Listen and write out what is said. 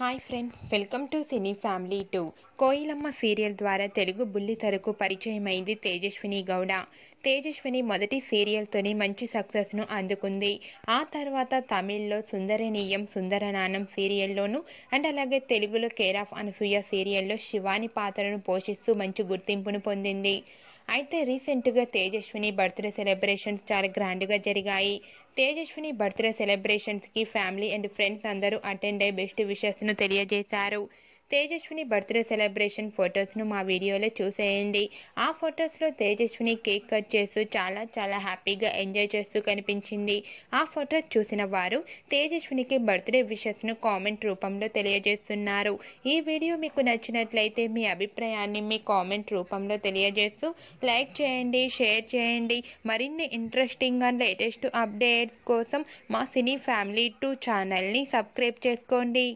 hi friend welcome to cine family two Koilamma serial ద్వారా తెలుగు బుల్లి బుల్లితెరకు పరిచయమైంది తేజస్విని గౌడ తేజస్విని మొదటి సీరియల్తోనే మంచి సక్సెస్ను అందుకుంది ఆ తర్వాత తమిళ్లో సుందరనీయం సుందరనానం సీరియల్లోను అండ్ అలాగే తెలుగులో కేర్ ఆఫ్ అనసూయ సీరియల్లో శివాని పాత్రను పోషిస్తూ మంచి గుర్తింపును పొందింది అయితే రీసెంట్గా తేజస్విని బర్త్డే సెలబ్రేషన్స్ చాలా గ్రాండ్గా జరిగాయి తేజస్విని బర్త్డే సెలబ్రేషన్స్కి ఫ్యామిలీ అండ్ ఫ్రెండ్స్ అందరూ అటెండ్ అయ్యి బెస్ట్ విషెస్ను తెలియజేశారు తేజస్విని బర్త్డే సెలబ్రేషన్ ఫొటోస్ను మా వీడియోలో చూసేయండి ఆ ఫొటోస్లో తేజస్విని కేక్ కట్ చేస్తూ చాలా చాలా హ్యాపీగా ఎంజాయ్ చేస్తూ కనిపించింది ఆ ఫొటోస్ చూసిన వారు తేజస్వినికి బర్త్డే విషెస్ను కామెంట్ రూపంలో తెలియజేస్తున్నారు ఈ వీడియో మీకు నచ్చినట్లయితే మీ అభిప్రాయాన్ని మీ కామెంట్ రూపంలో తెలియజేస్తూ లైక్ చేయండి షేర్ చేయండి మరిన్ని ఇంట్రెస్టింగ్ అండ్ లేటెస్ట్ అప్డేట్స్ కోసం మా సినీ ఫ్యామిలీ టూ ఛానల్ని సబ్స్క్రైబ్ చేసుకోండి